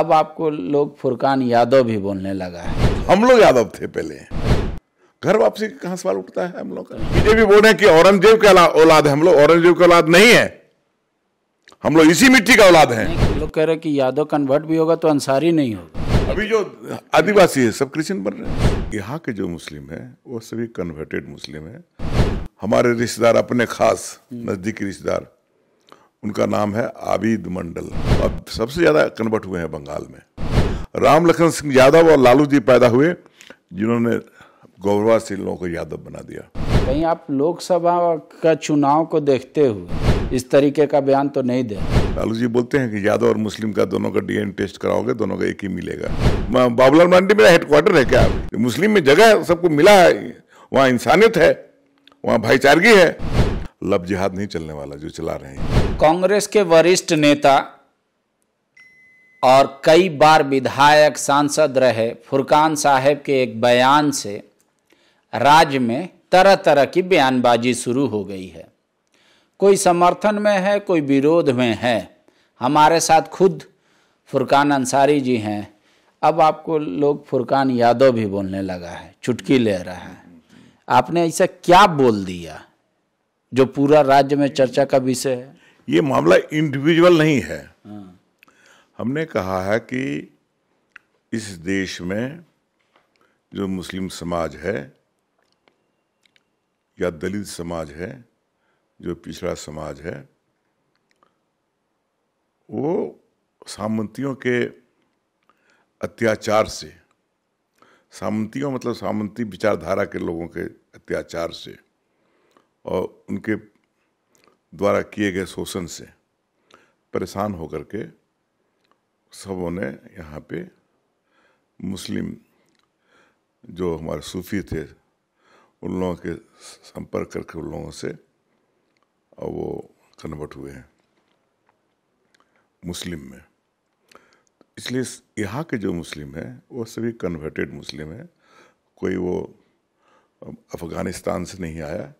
अब आपको लोग फुरकान यादव भी बोलने लगा है हम लोग यादव थे पहले घर वापसी कहा सवाल उठता है हम लोग का बीजेपी बोल रहे हैं कि औरंगजेब के औलाद है हम लोग औरंगजेब के औलाद नहीं है हम लोग इसी मिट्टी का औलाद है लोग कह रहे हैं कि यादव कन्वर्ट भी होगा तो अंसारी नहीं होगा अभी जो आदिवासी है सब क्रिश्चियन बन रहे हैं यहाँ के जो मुस्लिम है वो सभी कन्वर्टेड मुस्लिम है हमारे रिश्तेदार अपने खास नजदीकी रिश्तेदार उनका नाम है आबिद मंडल अब सबसे ज़्यादा कन्वर्ट हुए हैं बंगाल में राम लखन सिंह यादव और लालू जी पैदा हुए जिन्होंने गौरवा से लोगों को यादव बना दिया कहीं आप लोकसभा का चुनाव को देखते हुए इस तरीके का बयान तो नहीं दे लालू जी बोलते हैं कि यादव और मुस्लिम का दोनों का डीएनए टेस्ट कराओगे दोनों का एक ही मिलेगा बाबूलाल मंडी मेरा हेडक्वार्टर है क्या मुस्लिम में जगह सबको मिला है वहाँ इंसानियत है वहाँ भाईचारगी है लब जिहाद नहीं चलने वाला जो चला रहे हैं कांग्रेस के वरिष्ठ नेता और कई बार विधायक सांसद रहे फुरकान साहब के एक बयान से राज्य में तरह तरह की बयानबाजी शुरू हो गई है कोई समर्थन में है कोई विरोध में है हमारे साथ खुद फुरकान अंसारी जी हैं अब आपको लोग फुरकान यादव भी बोलने लगा है चुटकी ले रहा है आपने ऐसा क्या बोल दिया जो पूरा राज्य में चर्चा का विषय है ये मामला इंडिविजुअल नहीं है हाँ। हमने कहा है कि इस देश में जो मुस्लिम समाज है या दलित समाज है जो पिछड़ा समाज है वो सामंतियों के अत्याचार से सामंतियों मतलब सामंती विचारधारा के लोगों के अत्याचार से और उनके द्वारा किए गए शोषण से परेशान होकर के सबों ने यहाँ पे मुस्लिम जो हमारे सूफी थे उन लोगों के संपर्क करके उन लोगों से और वो कन्वर्ट हुए हैं मुस्लिम में इसलिए यहाँ के जो मुस्लिम हैं वो सभी कन्वर्टेड मुस्लिम हैं कोई वो अफ़गानिस्तान से नहीं आया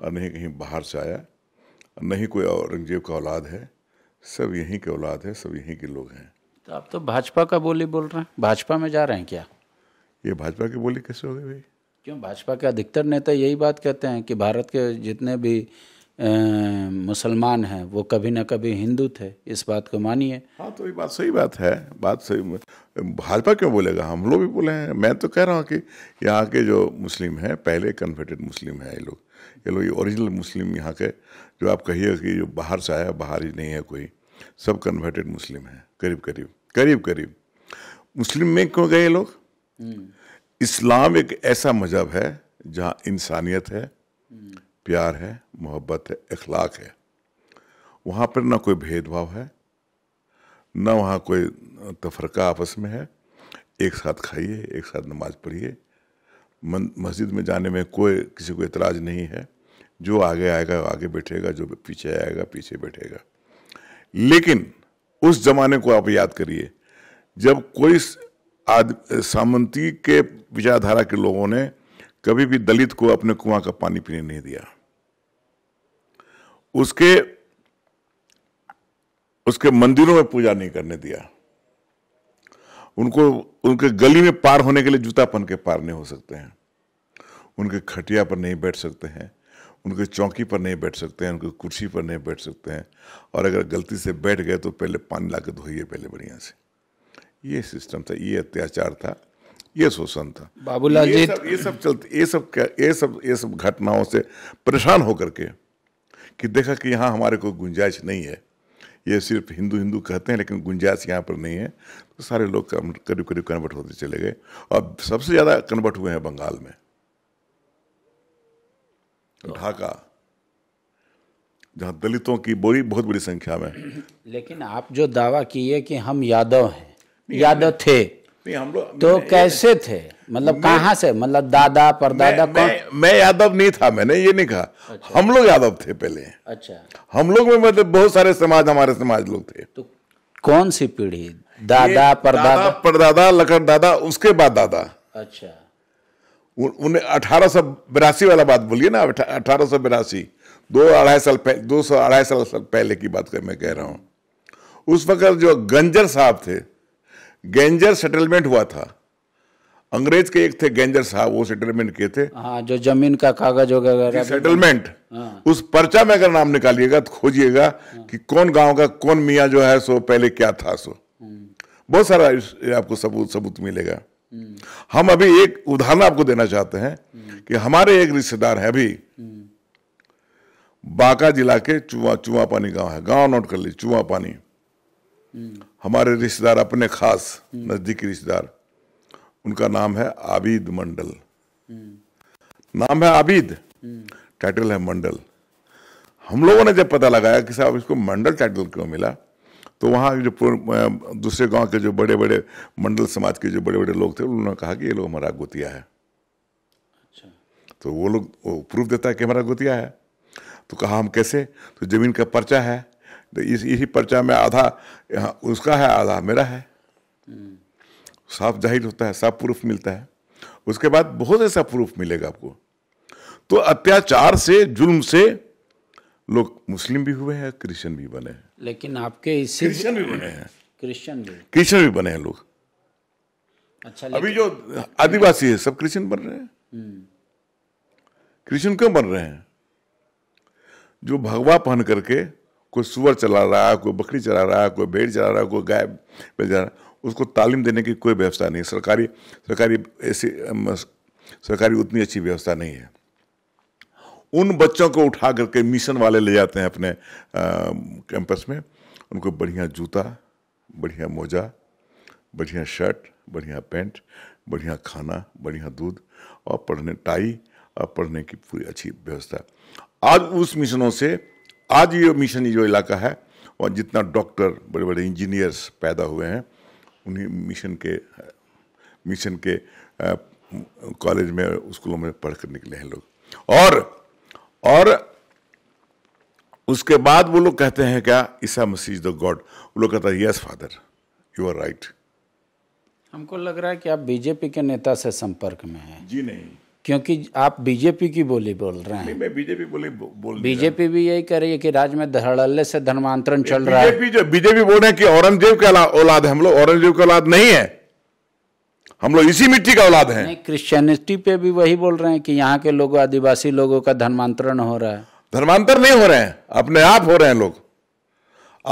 और नहीं कहीं बाहर से आया न ही कोई औरंगजेब का औलाद है सब यहीं के औलाद है सब यहीं के लोग हैं तो आप तो भाजपा का बोली बोल रहे हैं भाजपा में जा रहे हैं क्या ये भाजपा की बोली कैसे हो गई भाई क्यों भाजपा के अधिकतर नेता यही बात कहते हैं कि भारत के जितने भी मुसलमान हैं वो कभी ना कभी हिंदू थे इस बात को मानिए हाँ तो ये बात सही बात है बात सही भाजपा क्यों बोलेगा हम लोग भी बोले हैं मैं तो कह रहा हूँ कि यहाँ के जो मुस्लिम हैं पहले कन्वर्टेड मुस्लिम हैं ये लोग ये लोग ये ओरिजिनल मुस्लिम यहाँ के जो आप कहिए कि जो बाहर से आया बाहर ही नहीं है कोई सब कन्वर्टेड मुस्लिम हैं करीब करीब करीब करीब मुस्लिम में क्यों गए लोग हम्म। इस्लाम एक ऐसा मजहब है जहाँ इंसानियत है हम्म। प्यार है मोहब्बत है इखलाक है वहाँ पर ना कोई भेदभाव है ना वहाँ कोई तफरका आपस में है एक साथ खाइए एक साथ नमाज पढ़िए मस्जिद में जाने में कोई किसी को इतराज नहीं है जो आगे आएगा आगे बैठेगा जो पीछे आएगा पीछे बैठेगा लेकिन उस जमाने को आप याद करिए जब कोई आद सामंती के विचारधारा के लोगों ने कभी भी दलित को अपने कुआं का पानी पीने नहीं दिया उसके उसके मंदिरों में पूजा नहीं करने दिया उनको उनके गली में पार होने के लिए जूता पहन के पार नहीं हो सकते हैं उनके खटिया पर नहीं बैठ सकते हैं उनके चौकी पर नहीं बैठ सकते हैं उनकी कुर्सी पर नहीं बैठ सकते हैं और अगर गलती से बैठ गए तो पहले पानी ला के धोइए पहले बढ़िया से ये सिस्टम था ये अत्याचार था ये शोषण था बाबूलाल जी ये सब चलते ये सब क्या ये सब ये सब घटनाओं से परेशान होकर के कि देखा कि यहाँ हमारे कोई गुंजाइश नहीं है ये सिर्फ हिंदू हिंदू कहते हैं लेकिन गुंजाइश यहाँ पर नहीं है तो सारे लोग करीब करीब कन्वर्ट होते चले गए और सबसे ज़्यादा कन्वर्ट हुए हैं बंगाल में तो- ढाका जहाँ दलितों की बोरी बहुत बड़ी संख्या में लेकिन आप जो दावा किए कि हम यादव हैं यादव थे नहीं हम लोग तो कैसे थे मतलब कहाँ से मतलब दादा परदादा मैं, कौन मैं, मैं यादव नहीं था मैंने ये नहीं कहा अच्छा। हम लोग यादव थे पहले अच्छा हम लोग में मतलब बहुत सारे समाज हमारे समाज लोग थे तो कौन सी पीढ़ी दादा परदादा परदादा लकड़ दादा उसके बाद दादा अच्छा उन्हें अठारह सौ बिरासी वाला बात बोलिए ना अठारह सौ बिरासी दो अढ़ाई साल पहले दो सौ अढ़ाई साल पहले की बात मैं कह रहा हूँ उस वक्त जो गंजर साहब थे गेंजर सेटलमेंट हुआ था अंग्रेज के एक थे गेंजर साहब वो सेटलमेंट के थे हाँ जो जमीन का कागज वगैरह सेटलमेंट हाँ। उस पर्चा में अगर नाम निकालिएगा तो खोजिएगा हाँ। कि कौन गांव का कौन मियाँ जो है सो पहले क्या था सो हम्म। बहुत सारा आपको सबूत सबूत मिलेगा हम्म। हम अभी एक उदाहरण आपको देना चाहते हैं हम्म। कि हमारे एक रिश्तेदार है अभी बांका जिला के चुआ चुआ पानी गांव है गांव नोट कर लीजिए चुआ पानी हमारे रिश्तेदार अपने खास नज़दीकी रिश्तेदार उनका नाम है आबिद मंडल नाम है आबिद टाइटल है मंडल हम लोगों ने जब पता लगाया कि साहब इसको मंडल टाइटल क्यों मिला तो वहाँ जो दूसरे गांव के जो बड़े बड़े मंडल समाज के जो बड़े बड़े लोग थे उन्होंने कहा कि ये लोग हमारा गोतिया है अच्छा तो वो लोग प्रूफ देता है कि हमारा गोतिया है तो कहा हम कैसे तो ज़मीन का पर्चा है तो इस इसी पर्चा में आधा यहाँ उसका है आधा मेरा है साफ जाहिर होता है साफ प्रूफ मिलता है उसके बाद बहुत ऐसा प्रूफ मिलेगा आपको तो अत्याचार से जुल्म से लोग मुस्लिम भी हुए हैं क्रिश्चियन भी बने हैं लेकिन आपके इससे क्रिश्चियन भी बने हैं क्रिश्चियन भी क्रिश्चियन भी बने हैं लोग अच्छा अभी जो आदिवासी है सब क्रिश्चियन बन रहे हैं हम्म। क्रिश्चियन क्यों बन रहे हैं जो भगवा पहन करके कोई सुअर चला रहा है कोई बकरी चला रहा है कोई भेड़ चला रहा है कोई गाय बेच रहा है उसको तालीम देने की कोई व्यवस्था नहीं सरकारी सरकारी ऐसी सरकारी उतनी अच्छी व्यवस्था नहीं है उन बच्चों को उठा करके मिशन वाले ले जाते हैं अपने कैंपस में उनको बढ़िया जूता बढ़िया मोजा बढ़िया शर्ट बढ़िया पैंट बढ़िया खाना बढ़िया दूध और पढ़ने टाई और पढ़ने की पूरी अच्छी व्यवस्था आज उस मिशनों से आज ये मिशन जो इलाका है और जितना डॉक्टर बड़े बड़े इंजीनियर्स पैदा हुए हैं उन्हीं मिशन के मिशन के कॉलेज में स्कूलों में पढ़ कर निकले हैं लोग और और उसके बाद वो लोग कहते हैं क्या ईसा मसीह द गॉड वो लोग कहते हैं yes father you are right हमको लग रहा है कि आप बीजेपी के नेता से संपर्क में हैं जी नहीं क्योंकि आप बीजेपी की बोली बोल रहे हैं मैं बीजेपी बोली बोल बीजेपी भी यही कह रही है कि राज्य में धड़ल्ले से धर्मांतरण चल रहा है बीजेपी जो बीजेपी बोल रहे हैं कि औरंगजेब के औलाद है हम लोग औरंगजेब के औलाद नहीं है हम लोग इसी मिट्टी का औलाद है क्रिश्चियनिटी पे भी वही बोल रहे हैं कि यहाँ के लोग आदिवासी लोगों का धर्मांतरण हो रहा है धर्मांतर नहीं हो रहे हैं अपने आप हो रहे हैं लोग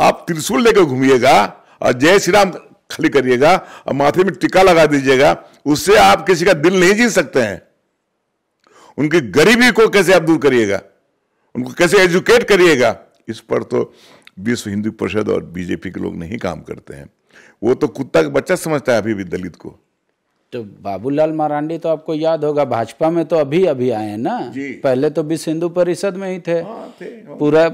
आप त्रिशूल लेकर घूमिएगा और जय श्री राम खाली करिएगा और माथे में टीका लगा दीजिएगा उससे आप किसी का दिल नहीं जीत सकते हैं उनकी गरीबी को कैसे आप दूर करिएगा उनको कैसे एजुकेट करिएगा इस पर तो विश्व हिंदू परिषद और बीजेपी के लोग नहीं काम करते हैं वो तो कुत्ता का बच्चा समझता है अभी भी दलित को तो बाबूलाल मारांडी तो आपको याद होगा भाजपा में तो अभी अभी आए हैं ना पहले तो विश्व हिंदू परिषद में ही थे, हाँ, थे हाँ। पूरा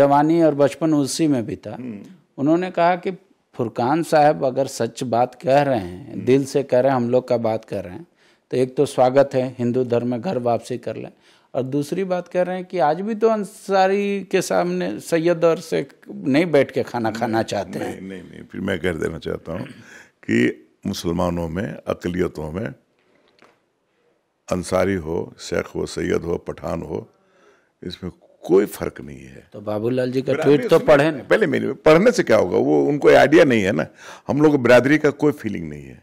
जवानी और बचपन उसी में था हम्म। उन्होंने कहा कि फुरकान साहब अगर सच बात कह रहे हैं हम्म। दिल से कह रहे हैं हम लोग का बात कर रहे हैं तो एक तो स्वागत है हिंदू धर्म में घर वापसी कर लें और दूसरी बात कह रहे हैं कि आज भी तो अंसारी के सामने सैयद और से नहीं बैठ के खाना खाना चाहते नहीं, हैं नहीं नहीं फिर मैं कह देना चाहता हूँ कि मुसलमानों में अकलियतों में अंसारी हो शेख हो सैयद हो पठान हो इसमें कोई फर्क नहीं है तो बाबूलाल जी का ट्वीट तो पढ़े पहले मेरे पढ़ने से क्या होगा वो उनको आइडिया नहीं है ना हम लोग बिरादरी का कोई फीलिंग नहीं है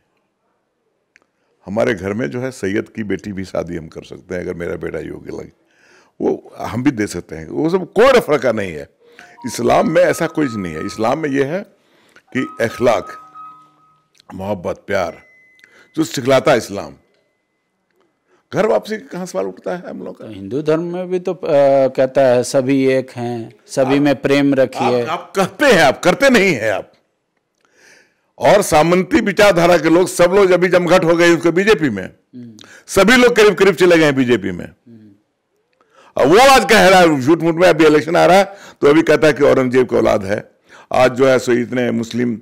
हमारे घर में जो है सैयद की बेटी भी शादी हम कर सकते हैं अगर मेरा बेटा योग्य लगे वो हम भी दे सकते हैं वो सब कोई रफरका नहीं है इस्लाम में ऐसा कुछ नहीं है इस्लाम में यह है कि अखलाक मोहब्बत प्यार जो सिखलाता इस्लाम घर वापसी कहाँ सवाल उठता है हम लोग का हिंदू धर्म में भी तो आ, कहता है सभी एक हैं सभी आप, में प्रेम रखिए आप, आप कहते हैं आप करते नहीं हैं आप और सामंती विचारधारा के लोग सब लोग अभी जमघट हो गए उसके बीजेपी में सभी लोग करीब करीब चले गए बीजेपी में और वो आज कह रहा है झूठ मूठ में अभी इलेक्शन आ रहा है तो अभी कहता है कि औरंगजेब की औलाद है आज जो है सो इतने मुस्लिम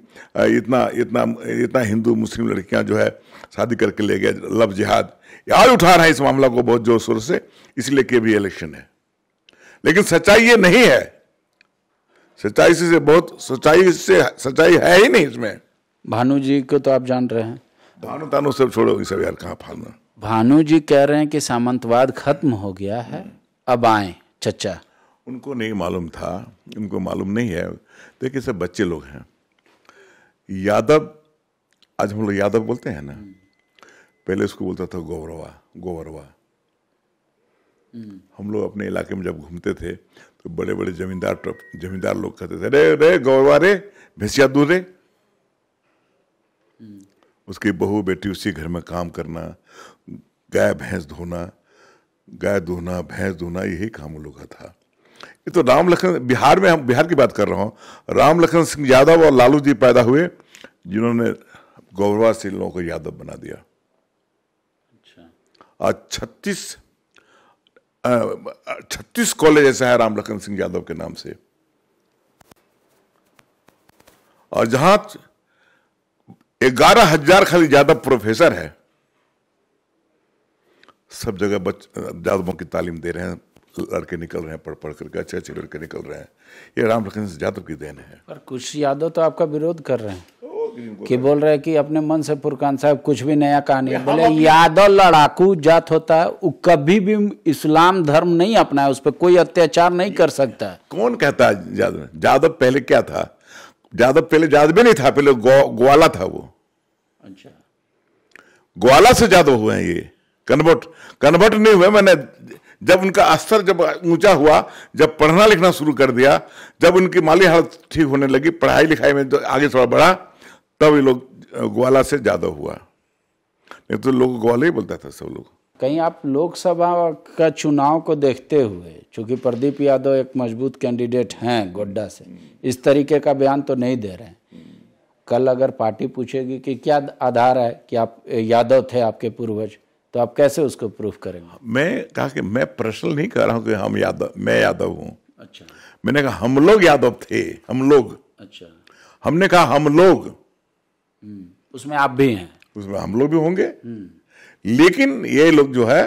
इतना इतना इतना हिंदू मुस्लिम लड़कियां जो है शादी करके ले गए लव जिहाद आज उठा रहा है इस मामला को बहुत जोर शोर से इसलिए कि अभी इलेक्शन है लेकिन सच्चाई ये नहीं है सच्चाई से बहुत सच्चाई से सच्चाई है ही नहीं इसमें भानु जी को तो आप जान रहे हैं भानु तानु सब छोड़ो सब यार कहाँ फालना भानु जी कह रहे हैं कि सामंतवाद खत्म हो गया है अब आए चचा उनको नहीं मालूम था उनको मालूम नहीं है देखिए सब बच्चे लोग हैं यादव आज हम लोग यादव बोलते हैं ना पहले उसको बोलता था गौरवा गोवरवा हम लोग अपने इलाके में जब घूमते थे तो बड़े बड़े जमींदार जमींदार लोग कहते थे अरे अरे गौरवा रे भैंसिया दूर रे उसकी बहू बेटी उसी घर में काम करना गाय भैंस धोना गाय धोना भैंस धोना यही काम उन लोगों का था ये तो राम लखन बिहार में हम बिहार की बात कर रहा हूँ राम लखन सिंह यादव और लालू जी पैदा हुए जिन्होंने गौरवा से लोगों को यादव बना दिया अच्छा। आज छत्तीस छत्तीस कॉलेज ऐसा है राम लखन सिंह यादव के नाम से और जहां ग्यारह हजार खाली ज्यादा प्रोफेसर है सब जगह बच्चे जादवों की तालीम दे रहे हैं लड़के निकल रहे हैं पढ़ पढ़ करके अच्छे अच्छे लड़के निकल रहे हैं ये राम लखन यादव की देन है पर कुछ यादव तो आपका विरोध कर रहे हैं कि बोल रहे हैं कि अपने मन से फुरकान साहब कुछ भी नया कहानी है बोले यादव लड़ाकू जात होता है वो कभी भी इस्लाम धर्म नहीं अपना है उस पर कोई अत्याचार नहीं कर सकता कौन कहता है यादव यादव पहले क्या था जादव पहले जादव भी नहीं था पहले गौ, ग्वाला था वो अच्छा ग्वाला से ज्यादा हुए हैं ये कन्वर्ट कन्वर्ट नहीं हुए मैंने जब उनका स्तर जब ऊंचा हुआ जब पढ़ना लिखना शुरू कर दिया जब उनकी माली हालत ठीक होने लगी पढ़ाई लिखाई में आगे थोड़ा बढ़ा तब ये लोग ग्वाला से ज्यादा हुआ नहीं तो लोग ग्वाला ही बोलता था सब लोग कहीं आप लोकसभा का चुनाव को देखते हुए चूंकि प्रदीप यादव एक मजबूत कैंडिडेट हैं गोड्डा से इस तरीके का बयान तो नहीं दे रहे हैं कल अगर पार्टी पूछेगी कि क्या आधार है कि आप यादव थे आपके पूर्वज तो आप कैसे उसको प्रूफ करेंगे मैं कहा कि मैं प्रश्न नहीं कर रहा हूँ कि हम यादव मैं यादव हूँ अच्छा मैंने कहा हम लोग यादव थे हम लोग अच्छा हमने कहा हम लोग हम्म, उसमें आप भी हैं उसमें हम लोग भी होंगे हम्म। लेकिन ये लोग जो है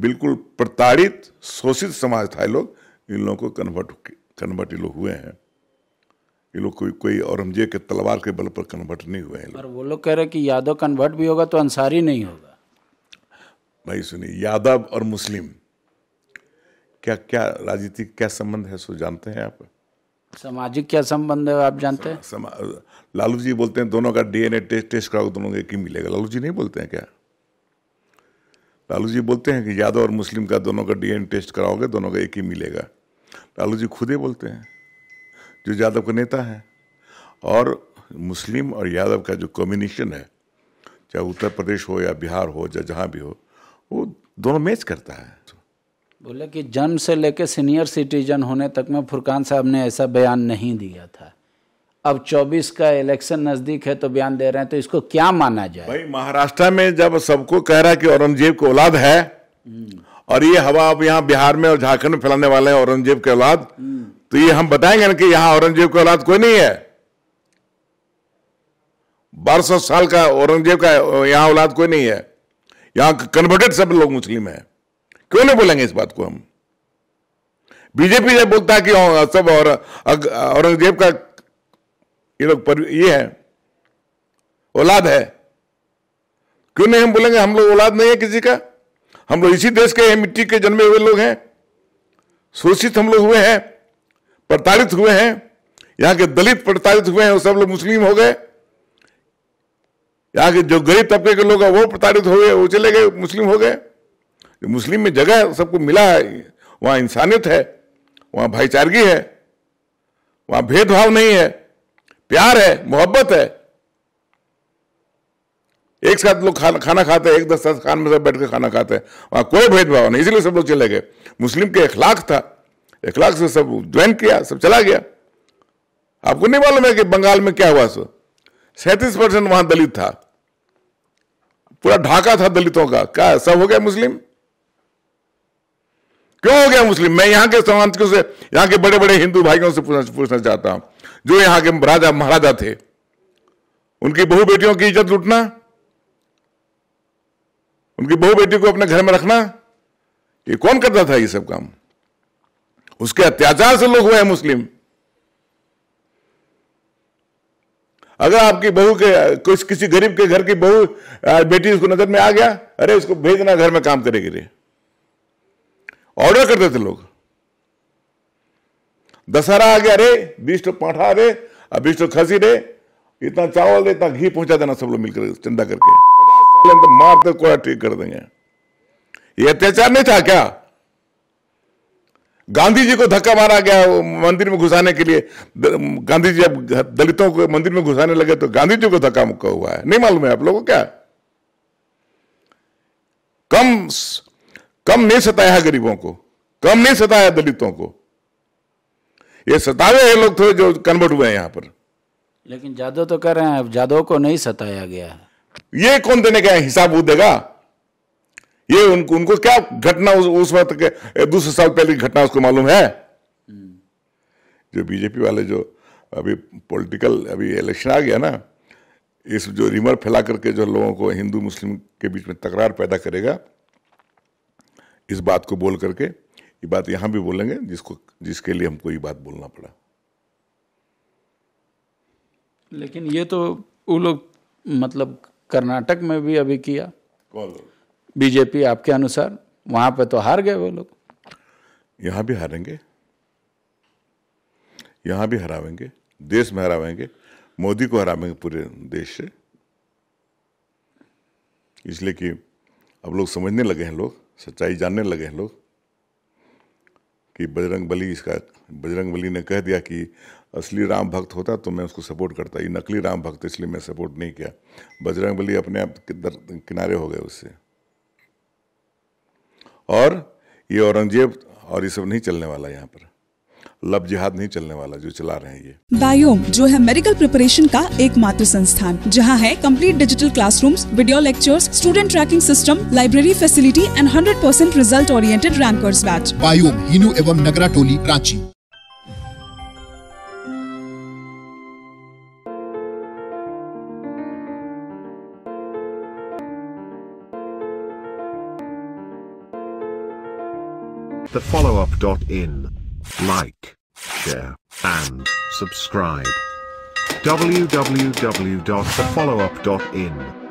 बिल्कुल प्रताड़ित शोषित समाज था ये लोग इन लोगों को कन्वर्ट कन्वर्ट ये लोग हुए हैं ये लोग कोई कोई औरंगजेब के तलवार के बल पर कन्वर्ट नहीं हुए हैं वो लोग कह रहे कि यादव कन्वर्ट भी होगा तो अंसारी नहीं होगा भाई सुनिए यादव और मुस्लिम क्या क्या राजनीतिक क्या संबंध है सो जानते हैं आप सामाजिक क्या संबंध है आप जानते हैं लालू जी बोलते हैं दोनों का डीएनए टेस्ट टेस्ट कराओ तो दोनों एक ही मिलेगा लालू जी नहीं बोलते हैं क्या लालू जी बोलते हैं कि यादव और मुस्लिम का दोनों का डीएनए टेस्ट कराओगे दोनों का एक ही मिलेगा लालू जी खुद ही बोलते हैं जो यादव का नेता है और मुस्लिम और यादव का जो कॉम्बिनेशन है चाहे उत्तर प्रदेश हो या बिहार हो या जहाँ भी हो वो दोनों मैच करता है बोले कि जन्म से लेकर सीनियर सिटीजन होने तक में फुरकान साहब ने ऐसा बयान नहीं दिया था अब 24 का इलेक्शन नजदीक है तो बयान दे रहे हैं तो इसको क्या माना जाए भाई महाराष्ट्र में जब सबको कह रहा है कि औरंगजेब की औलाद है और ये हवा अब यहाँ बिहार में और झारखंड में फैलाने वाले हैं औरंगजेब के औलाद तो ये हम बताएंगे ना कि यहाँ औरंगजेब की औलाद कोई नहीं है बारह सौ साल का औरंगजेब का यहाँ औलाद कोई नहीं है यहाँ कन्वर्टेड सब लोग मुस्लिम है क्यों नहीं बोलेंगे इस बात को हम बीजेपी जब बोलता है कि सब और औरंगजेब का ये लोग पर ये है औलाद है क्यों नहीं हम बोलेंगे हम लोग औलाद नहीं है किसी का हम लोग इसी देश के हैं मिट्टी के जन्मे हुए लोग हैं शोषित हम लोग हुए हैं प्रताड़ित हुए हैं यहाँ के दलित प्रताड़ित हुए हैं वो सब लोग मुस्लिम हो गए यहाँ के जो गरीब तबके के लोग हैं वो प्रताड़ित हो गए वो चले गए मुस्लिम हो गए मुस्लिम में जगह सबको मिला है वहाँ इंसानियत है वहाँ भाईचारगी है वहाँ भेदभाव नहीं है प्यार है मोहब्बत है एक साथ लोग खाना खाना खाते हैं एक दस साथ खान में सब बैठ कर खाना खाते हैं वहां कोई भेदभाव नहीं इसीलिए सब लोग चले गए मुस्लिम के अखलाक था अखलाक से सब ज्वाइन किया सब चला गया आपको नहीं मालूम है कि बंगाल में क्या हुआ सो सैंतीस परसेंट वहां दलित था पूरा ढाका था दलितों का क्या सब हो गया मुस्लिम क्यों हो गया मुस्लिम मैं यहां के समाज से यहां के बड़े बड़े हिंदू भाइयों से पूछना चाहता हूं जो यहां के राजा महाराजा थे उनकी बहु बेटियों की इज्जत लूटना उनकी बहु बेटी को अपने घर में रखना ये कौन करता था ये सब काम उसके अत्याचार से लोग हुए हैं मुस्लिम अगर आपकी बहू के कुछ किसी गरीब के घर की बहू बेटी उसको नजर में आ गया अरे उसको भेजना घर में काम करेगी रे ऑर्डर करते थे लोग दशहरा आ गया रे बीस टो पाठा रे और बीस तो खसी रे इतना चावल इतना घी पहुंचा देना सब लोग मिलकर चंदा करके तो मारते कोड़ा ठीक कर देंगे ये अत्याचार नहीं था क्या गांधी जी को धक्का मारा गया मंदिर में घुसाने के लिए गांधी जी अब दलितों को मंदिर में घुसाने लगे तो गांधी जी को धक्का मुक्का हुआ है नहीं मालूम है आप लोगों को क्या कम कम नहीं सताया गरीबों को कम नहीं सताया दलितों को ये सतावे हैं लोग थोड़े जो कन्वर्ट हुए हैं यहाँ पर लेकिन जादव तो कह रहे हैं जादव को नहीं सताया गया है ये कौन देने का हिसाब वो देगा ये उनको उनको क्या घटना उस, उस वक्त दूसरे साल पहले की घटना उसको मालूम है हम्म। जो बीजेपी वाले जो अभी पॉलिटिकल अभी इलेक्शन आ गया ना इस जो रिमर फैला करके जो लोगों को हिंदू मुस्लिम के बीच में तकरार पैदा करेगा इस बात को बोल करके ये बात यहां भी बोलेंगे जिसको जिसके लिए हमको ये बात बोलना पड़ा लेकिन ये तो वो लोग मतलब कर्नाटक में भी अभी किया कौन बीजेपी आपके अनुसार वहां पे तो हार गए वो लोग यहां भी हारेंगे यहां भी हरावेंगे देश में हरावेंगे मोदी को हरावेंगे पूरे देश से इसलिए कि अब लोग समझने लगे हैं लोग सच्चाई जानने लगे हैं लोग कि बजरंग बली इसका बजरंग बली ने कह दिया कि असली राम भक्त होता तो मैं उसको सपोर्ट करता ये नकली राम भक्त इसलिए मैं सपोर्ट नहीं किया बजरंग बली अपने आप किनारे हो गए उससे और ये औरंगजेब और ये सब नहीं चलने वाला यहाँ पर लब जिहाद नहीं चलने वाला जो चला रहे हैं ये बायोम जो है मेडिकल प्रिपरेशन का एकमात्र संस्थान जहां है complete digital classrooms, video lectures student tracking system library facility and 100% percent result oriented rankers batch बायोम हिनू एवं नगरा टोली Ranchi The follow-up.in Like, share, and subscribe. www.thefollowup.in